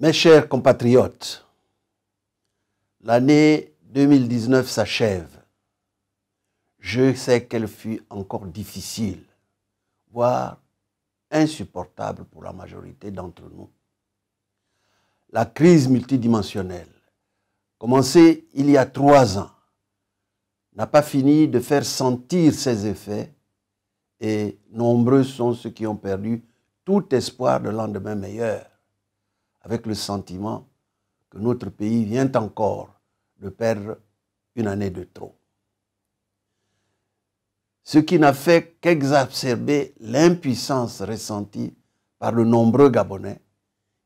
Mes chers compatriotes, l'année 2019 s'achève. Je sais qu'elle fut encore difficile, voire insupportable pour la majorité d'entre nous. La crise multidimensionnelle, commencée il y a trois ans, n'a pas fini de faire sentir ses effets et nombreux sont ceux qui ont perdu tout espoir de lendemain meilleur, avec le sentiment que notre pays vient encore de perdre une année de trop. Ce qui n'a fait qu'exacerber l'impuissance ressentie par de nombreux Gabonais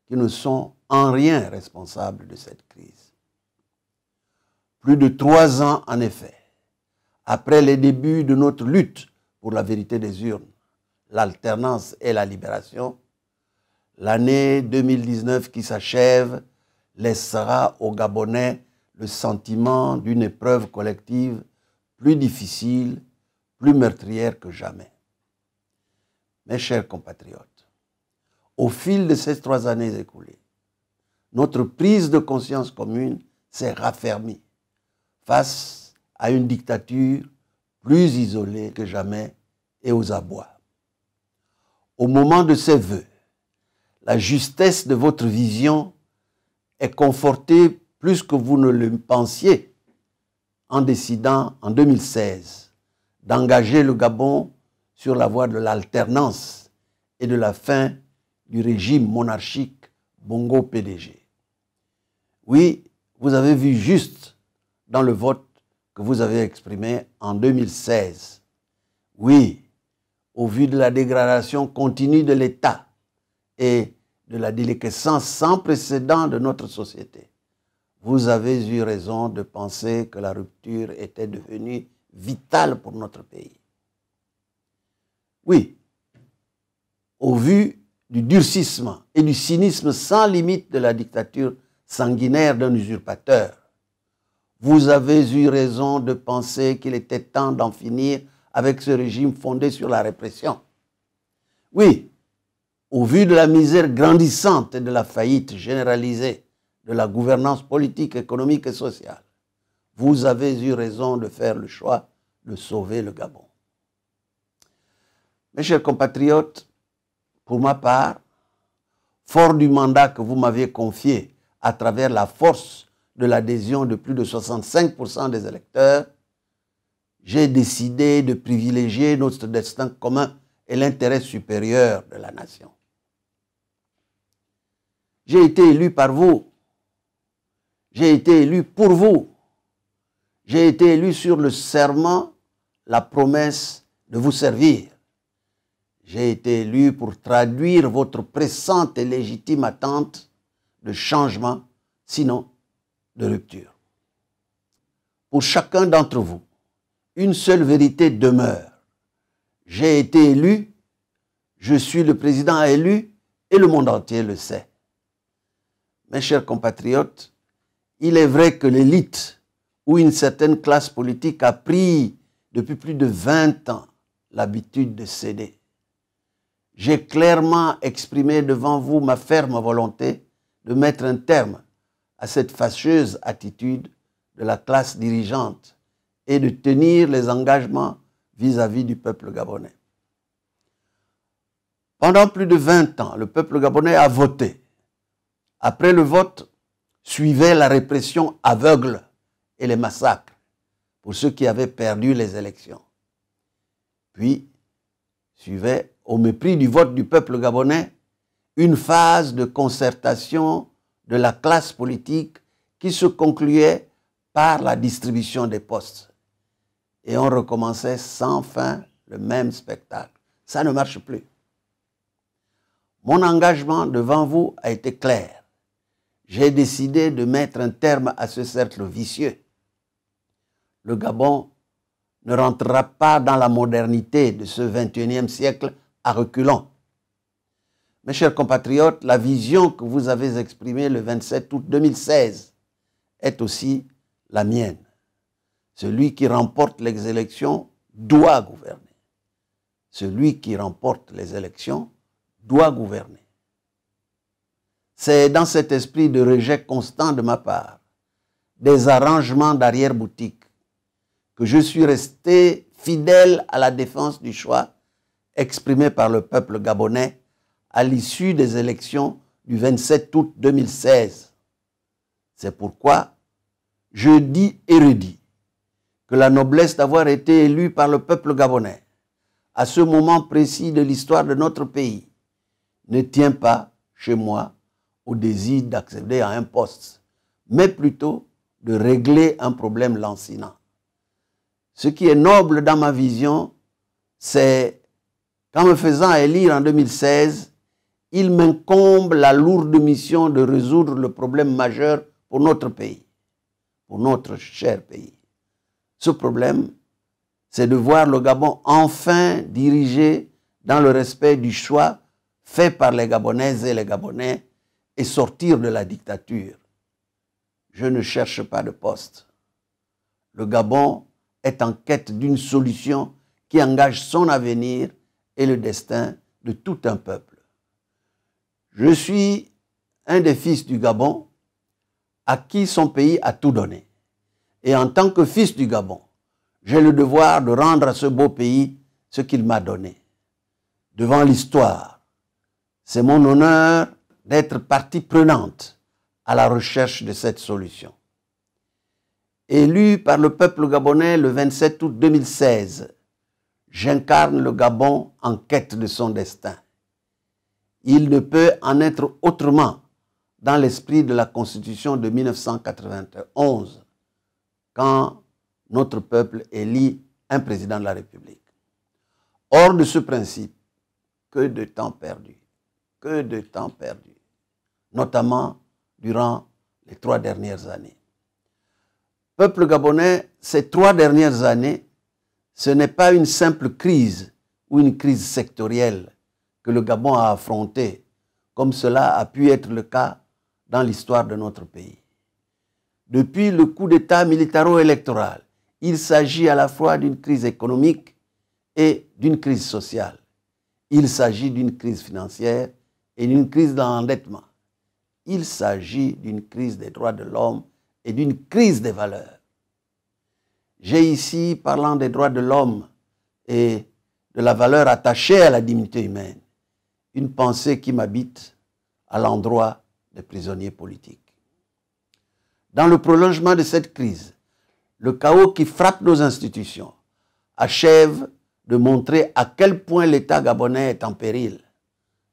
qui ne sont en rien responsables de cette crise. Plus de trois ans, en effet, après les débuts de notre lutte pour la vérité des urnes, l'alternance et la libération, l'année 2019 qui s'achève laissera aux Gabonais le sentiment d'une épreuve collective plus difficile, plus meurtrière que jamais. Mes chers compatriotes, au fil de ces trois années écoulées, notre prise de conscience commune s'est raffermie face à une dictature plus isolé que jamais et aux abois. Au moment de ces vœux, la justesse de votre vision est confortée plus que vous ne le pensiez en décidant en 2016 d'engager le Gabon sur la voie de l'alternance et de la fin du régime monarchique Bongo PDG. Oui, vous avez vu juste dans le vote que vous avez exprimé en 2016. Oui, au vu de la dégradation continue de l'État et de la déliquescence sans précédent de notre société, vous avez eu raison de penser que la rupture était devenue vitale pour notre pays. Oui, au vu du durcissement et du cynisme sans limite de la dictature sanguinaire d'un usurpateur, vous avez eu raison de penser qu'il était temps d'en finir avec ce régime fondé sur la répression. Oui, au vu de la misère grandissante et de la faillite généralisée de la gouvernance politique, économique et sociale, vous avez eu raison de faire le choix de sauver le Gabon. Mes chers compatriotes, pour ma part, fort du mandat que vous m'aviez confié à travers la force de l'adhésion de plus de 65% des électeurs, j'ai décidé de privilégier notre destin commun et l'intérêt supérieur de la nation. J'ai été élu par vous. J'ai été élu pour vous. J'ai été élu sur le serment, la promesse de vous servir. J'ai été élu pour traduire votre pressante et légitime attente de changement, sinon de rupture. Pour chacun d'entre vous, une seule vérité demeure. J'ai été élu, je suis le président élu et le monde entier le sait. Mes chers compatriotes, il est vrai que l'élite ou une certaine classe politique a pris depuis plus de 20 ans l'habitude de céder. J'ai clairement exprimé devant vous ma ferme volonté de mettre un terme à cette fâcheuse attitude de la classe dirigeante et de tenir les engagements vis-à-vis du peuple gabonais. Pendant plus de 20 ans, le peuple gabonais a voté. Après le vote, suivait la répression aveugle et les massacres pour ceux qui avaient perdu les élections. Puis, suivait, au mépris du vote du peuple gabonais, une phase de concertation de la classe politique qui se concluait par la distribution des postes. Et on recommençait sans fin le même spectacle. Ça ne marche plus. Mon engagement devant vous a été clair. J'ai décidé de mettre un terme à ce cercle vicieux. Le Gabon ne rentrera pas dans la modernité de ce 21e siècle à reculons. Mes chers compatriotes, la vision que vous avez exprimée le 27 août 2016 est aussi la mienne. Celui qui remporte les élections doit gouverner. Celui qui remporte les élections doit gouverner. C'est dans cet esprit de rejet constant de ma part, des arrangements d'arrière-boutique, que je suis resté fidèle à la défense du choix exprimé par le peuple gabonais à l'issue des élections du 27 août 2016. C'est pourquoi je dis et redis que la noblesse d'avoir été élue par le peuple gabonais à ce moment précis de l'histoire de notre pays ne tient pas chez moi au désir d'accéder à un poste, mais plutôt de régler un problème lancinant. Ce qui est noble dans ma vision, c'est qu'en me faisant élire en 2016, il m'incombe la lourde mission de résoudre le problème majeur pour notre pays, pour notre cher pays. Ce problème, c'est de voir le Gabon enfin dirigé dans le respect du choix fait par les Gabonaises et les Gabonais et sortir de la dictature. Je ne cherche pas de poste. Le Gabon est en quête d'une solution qui engage son avenir et le destin de tout un peuple. Je suis un des fils du Gabon à qui son pays a tout donné. Et en tant que fils du Gabon, j'ai le devoir de rendre à ce beau pays ce qu'il m'a donné. Devant l'histoire, c'est mon honneur d'être partie prenante à la recherche de cette solution. Élu par le peuple gabonais le 27 août 2016, j'incarne le Gabon en quête de son destin. Il ne peut en être autrement dans l'esprit de la Constitution de 1991, quand notre peuple élit un président de la République. Hors de ce principe, que de temps perdu, que de temps perdu, notamment durant les trois dernières années. Peuple gabonais, ces trois dernières années, ce n'est pas une simple crise ou une crise sectorielle que le Gabon a affronté, comme cela a pu être le cas dans l'histoire de notre pays. Depuis le coup d'État militaro-électoral, il s'agit à la fois d'une crise économique et d'une crise sociale. Il s'agit d'une crise financière et d'une crise d'endettement. Il s'agit d'une crise des droits de l'homme et d'une crise des valeurs. J'ai ici, parlant des droits de l'homme et de la valeur attachée à la dignité humaine, une pensée qui m'habite à l'endroit des prisonniers politiques. Dans le prolongement de cette crise, le chaos qui frappe nos institutions achève de montrer à quel point l'État gabonais est en péril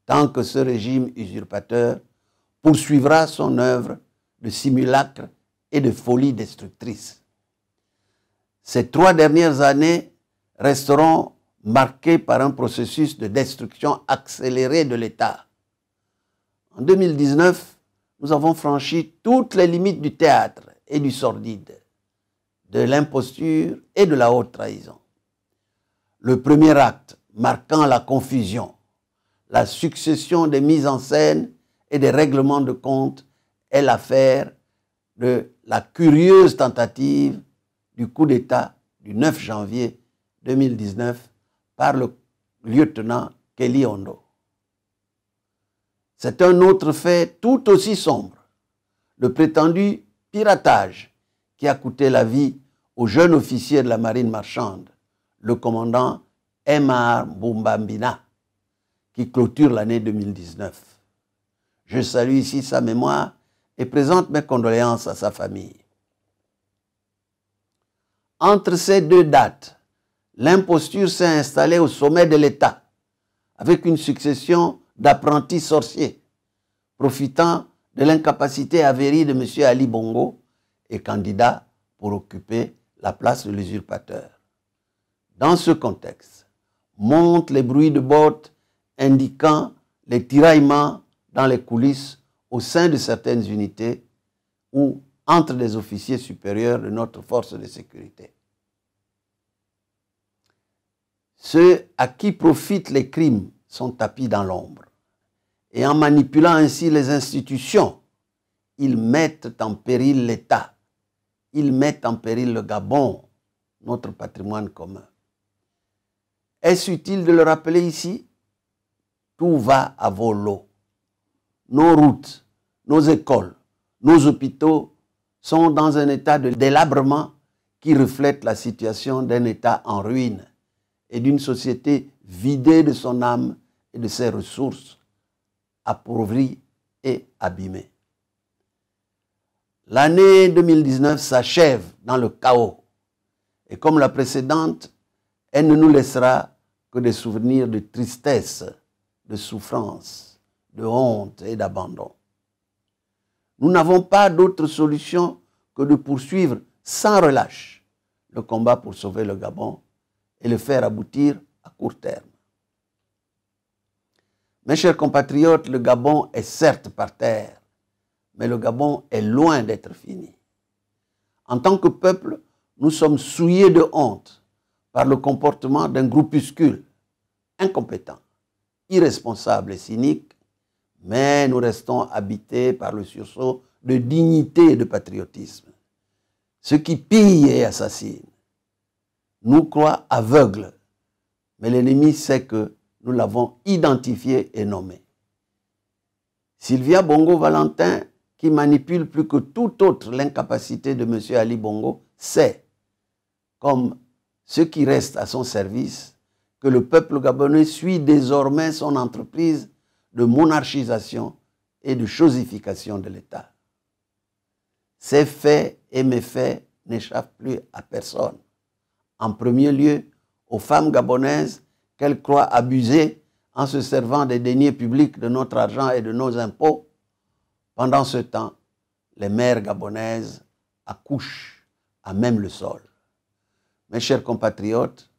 tant que ce régime usurpateur poursuivra son œuvre de simulacre et de folie destructrice. Ces trois dernières années resteront Marqué par un processus de destruction accélérée de l'État. En 2019, nous avons franchi toutes les limites du théâtre et du sordide, de l'imposture et de la haute trahison. Le premier acte marquant la confusion, la succession des mises en scène et des règlements de compte est l'affaire de la curieuse tentative du coup d'État du 9 janvier 2019 par le lieutenant Kelly Hondo. C'est un autre fait tout aussi sombre, le prétendu piratage qui a coûté la vie au jeune officier de la marine marchande, le commandant M.R. Bumbambina, qui clôture l'année 2019. Je salue ici sa mémoire et présente mes condoléances à sa famille. Entre ces deux dates, l'imposture s'est installée au sommet de l'État avec une succession d'apprentis sorciers, profitant de l'incapacité avérée de M. Ali Bongo et candidat pour occuper la place de l'usurpateur. Dans ce contexte, montent les bruits de bottes indiquant les tiraillements dans les coulisses au sein de certaines unités ou entre des officiers supérieurs de notre force de sécurité. Ceux à qui profitent les crimes sont tapis dans l'ombre. Et en manipulant ainsi les institutions, ils mettent en péril l'État. Ils mettent en péril le Gabon, notre patrimoine commun. Est-ce utile de le rappeler ici Tout va à vos lots. Nos routes, nos écoles, nos hôpitaux sont dans un état de délabrement qui reflète la situation d'un État en ruine et d'une société vidée de son âme et de ses ressources, appauvrie et abîmée. L'année 2019 s'achève dans le chaos et comme la précédente, elle ne nous laissera que des souvenirs de tristesse, de souffrance, de honte et d'abandon. Nous n'avons pas d'autre solution que de poursuivre sans relâche le combat pour sauver le Gabon et le faire aboutir à court terme. Mes chers compatriotes, le Gabon est certes par terre, mais le Gabon est loin d'être fini. En tant que peuple, nous sommes souillés de honte par le comportement d'un groupuscule incompétent, irresponsable et cynique, mais nous restons habités par le sursaut de dignité et de patriotisme, Ceux qui pillent et assassinent, nous croit aveugles. Mais l'ennemi sait que nous l'avons identifié et nommé. Sylvia Bongo-Valentin, qui manipule plus que tout autre l'incapacité de M. Ali Bongo, sait, comme ceux qui restent à son service, que le peuple gabonais suit désormais son entreprise de monarchisation et de chosification de l'État. Ces faits et méfaits n'échappent plus à personne en premier lieu aux femmes gabonaises qu'elles croient abuser en se servant des deniers publics de notre argent et de nos impôts. Pendant ce temps, les mères gabonaises accouchent à même le sol. Mes chers compatriotes,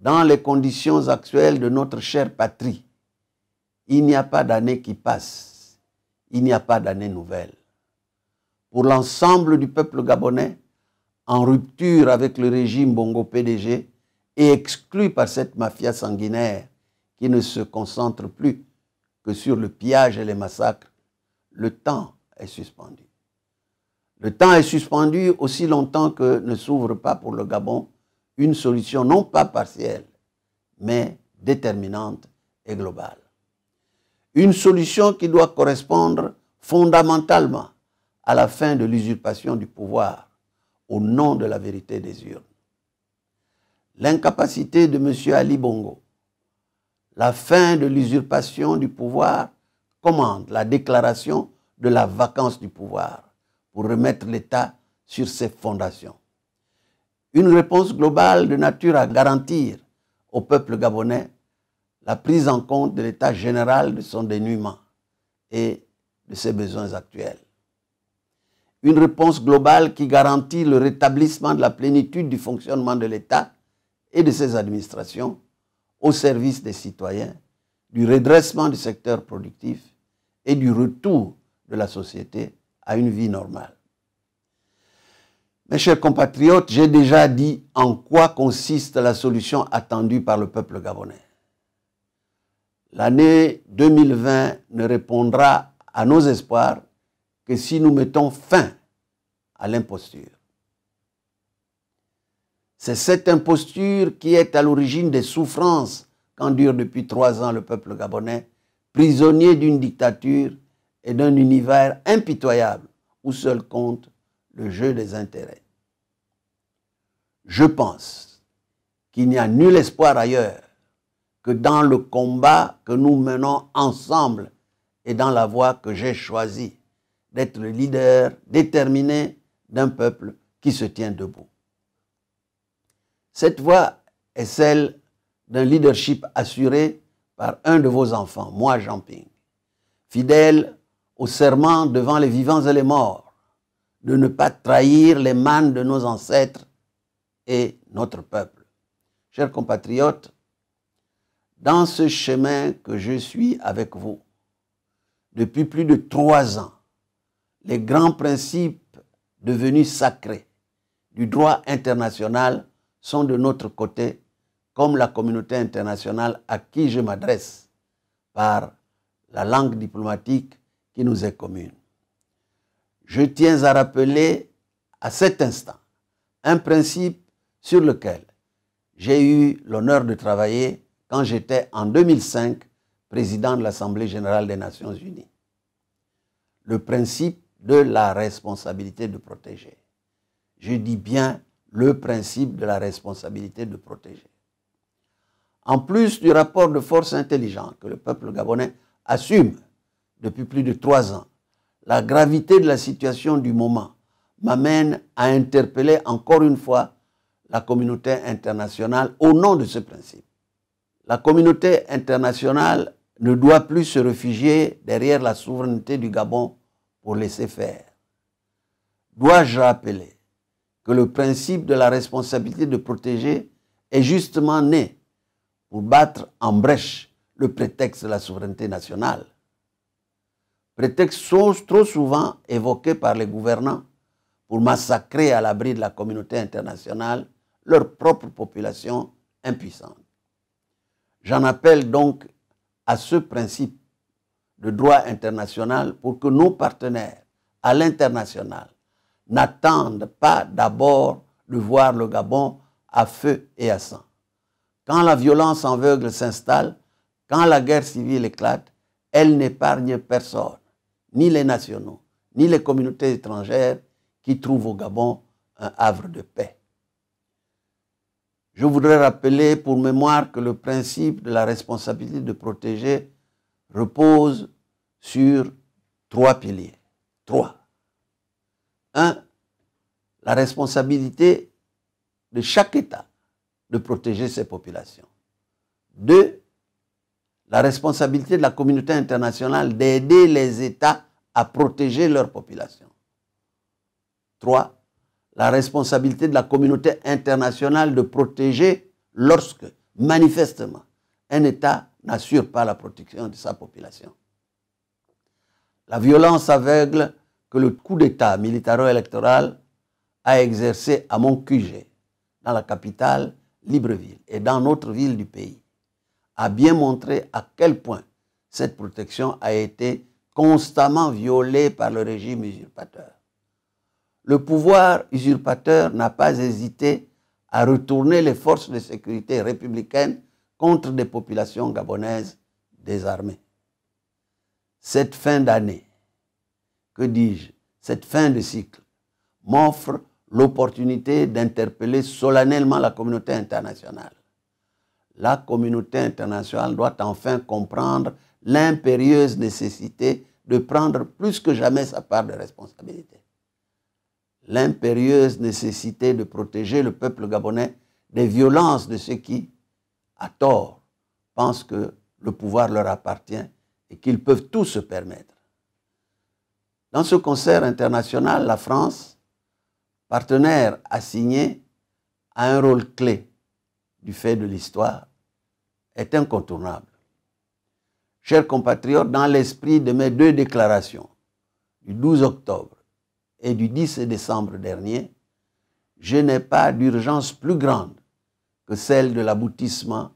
dans les conditions actuelles de notre chère patrie, il n'y a pas d'année qui passe, il n'y a pas d'année nouvelle. Pour l'ensemble du peuple gabonais, en rupture avec le régime Bongo-PDG et exclu par cette mafia sanguinaire qui ne se concentre plus que sur le pillage et les massacres, le temps est suspendu. Le temps est suspendu aussi longtemps que ne s'ouvre pas pour le Gabon une solution non pas partielle, mais déterminante et globale. Une solution qui doit correspondre fondamentalement à la fin de l'usurpation du pouvoir au nom de la vérité des urnes. L'incapacité de M. Ali Bongo, la fin de l'usurpation du pouvoir commande la déclaration de la vacance du pouvoir pour remettre l'État sur ses fondations. Une réponse globale de nature à garantir au peuple gabonais la prise en compte de l'état général de son dénuement et de ses besoins actuels une réponse globale qui garantit le rétablissement de la plénitude du fonctionnement de l'État et de ses administrations au service des citoyens, du redressement du secteur productif et du retour de la société à une vie normale. Mes chers compatriotes, j'ai déjà dit en quoi consiste la solution attendue par le peuple gabonais. L'année 2020 ne répondra à nos espoirs que si nous mettons fin à l'imposture. C'est cette imposture qui est à l'origine des souffrances qu'endure depuis trois ans le peuple gabonais, prisonnier d'une dictature et d'un univers impitoyable où seul compte le jeu des intérêts. Je pense qu'il n'y a nul espoir ailleurs que dans le combat que nous menons ensemble et dans la voie que j'ai choisie d'être le leader déterminé d'un peuple qui se tient debout. Cette voie est celle d'un leadership assuré par un de vos enfants, moi Jean Ping, fidèle au serment devant les vivants et les morts, de ne pas trahir les mannes de nos ancêtres et notre peuple. Chers compatriotes, dans ce chemin que je suis avec vous depuis plus de trois ans, les grands principes devenus sacrés du droit international sont de notre côté, comme la communauté internationale à qui je m'adresse par la langue diplomatique qui nous est commune. Je tiens à rappeler à cet instant un principe sur lequel j'ai eu l'honneur de travailler quand j'étais en 2005 président de l'Assemblée générale des Nations unies. Le principe de la responsabilité de protéger. Je dis bien le principe de la responsabilité de protéger. En plus du rapport de force intelligent que le peuple gabonais assume depuis plus de trois ans, la gravité de la situation du moment m'amène à interpeller encore une fois la communauté internationale au nom de ce principe. La communauté internationale ne doit plus se réfugier derrière la souveraineté du Gabon pour laisser faire Dois-je rappeler que le principe de la responsabilité de protéger est justement né pour battre en brèche le prétexte de la souveraineté nationale Prétexte trop souvent évoqué par les gouvernants pour massacrer à l'abri de la communauté internationale leur propre population impuissante. J'en appelle donc à ce principe le droit international pour que nos partenaires à l'international n'attendent pas d'abord de voir le Gabon à feu et à sang. Quand la violence aveugle s'installe, quand la guerre civile éclate, elle n'épargne personne, ni les nationaux, ni les communautés étrangères qui trouvent au Gabon un havre de paix. Je voudrais rappeler pour mémoire que le principe de la responsabilité de protéger repose sur trois piliers. Trois. Un, la responsabilité de chaque État de protéger ses populations. Deux, la responsabilité de la communauté internationale d'aider les États à protéger leurs populations. Trois, la responsabilité de la communauté internationale de protéger lorsque, manifestement, un État n'assure pas la protection de sa population. La violence aveugle que le coup d'État militaro-électoral a exercé à QG, dans la capitale Libreville et dans notre ville du pays, a bien montré à quel point cette protection a été constamment violée par le régime usurpateur. Le pouvoir usurpateur n'a pas hésité à retourner les forces de sécurité républicaines contre des populations gabonaises désarmées. Cette fin d'année, que dis-je, cette fin de cycle, m'offre l'opportunité d'interpeller solennellement la communauté internationale. La communauté internationale doit enfin comprendre l'impérieuse nécessité de prendre plus que jamais sa part de responsabilité. L'impérieuse nécessité de protéger le peuple gabonais des violences de ceux qui à tort, pensent que le pouvoir leur appartient et qu'ils peuvent tout se permettre. Dans ce concert international, la France, partenaire assigné, à un rôle clé du fait de l'histoire, est incontournable. Chers compatriotes, dans l'esprit de mes deux déclarations du 12 octobre et du 10 décembre dernier, je n'ai pas d'urgence plus grande que celle de l'aboutissement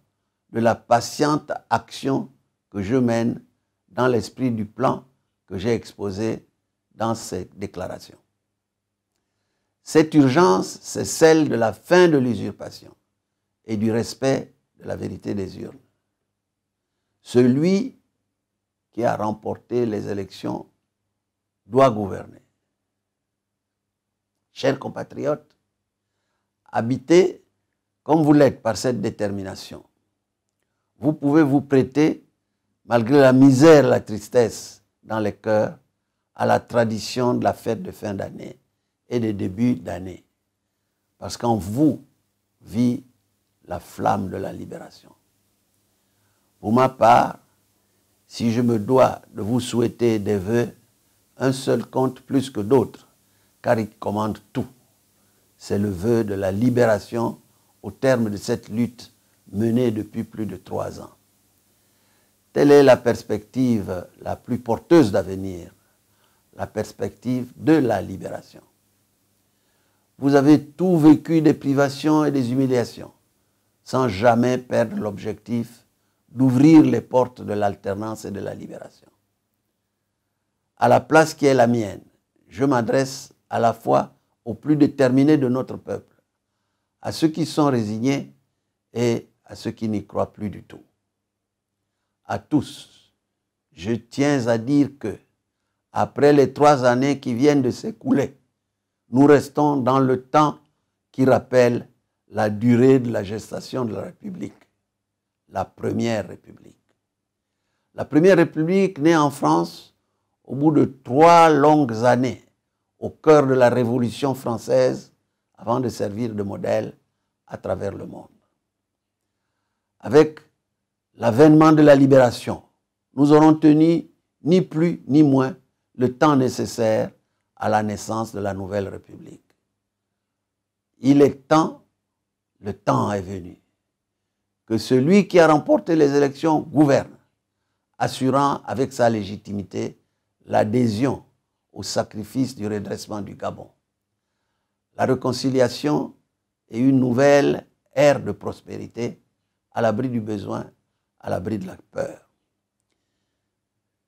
de la patiente action que je mène dans l'esprit du plan que j'ai exposé dans cette déclaration. Cette urgence, c'est celle de la fin de l'usurpation et du respect de la vérité des urnes. Celui qui a remporté les élections doit gouverner. Chers compatriotes, Habitez comme vous l'êtes par cette détermination, vous pouvez vous prêter, malgré la misère, la tristesse dans les cœurs, à la tradition de la fête de fin d'année et de début d'année. Parce qu'en vous vit la flamme de la libération. Pour ma part, si je me dois de vous souhaiter des vœux, un seul compte plus que d'autres, car il commande tout. C'est le vœu de la libération au terme de cette lutte menée depuis plus de trois ans. Telle est la perspective la plus porteuse d'avenir, la perspective de la libération. Vous avez tout vécu des privations et des humiliations, sans jamais perdre l'objectif d'ouvrir les portes de l'alternance et de la libération. À la place qui est la mienne, je m'adresse à la fois aux plus déterminés de notre peuple à ceux qui sont résignés et à ceux qui n'y croient plus du tout. À tous, je tiens à dire que, après les trois années qui viennent de s'écouler, nous restons dans le temps qui rappelle la durée de la gestation de la République, la Première République. La Première République née en France au bout de trois longues années, au cœur de la Révolution française, avant de servir de modèle à travers le monde. Avec l'avènement de la libération, nous aurons tenu ni plus ni moins le temps nécessaire à la naissance de la nouvelle République. Il est temps, le temps est venu, que celui qui a remporté les élections gouverne, assurant avec sa légitimité l'adhésion au sacrifice du redressement du Gabon. La réconciliation est une nouvelle ère de prospérité à l'abri du besoin, à l'abri de la peur.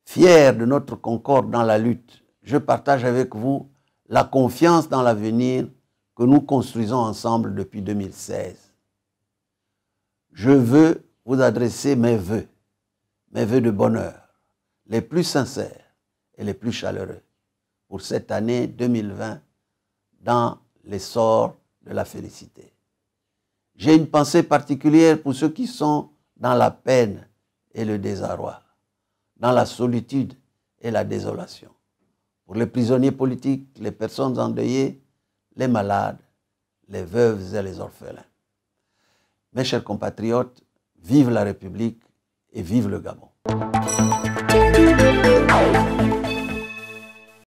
Fier de notre concorde dans la lutte, je partage avec vous la confiance dans l'avenir que nous construisons ensemble depuis 2016. Je veux vous adresser mes voeux, mes voeux de bonheur, les plus sincères et les plus chaleureux pour cette année 2020 dans l'essor de la félicité. J'ai une pensée particulière pour ceux qui sont dans la peine et le désarroi, dans la solitude et la désolation, pour les prisonniers politiques, les personnes endeuillées, les malades, les veuves et les orphelins. Mes chers compatriotes, vive la République et vive le Gabon.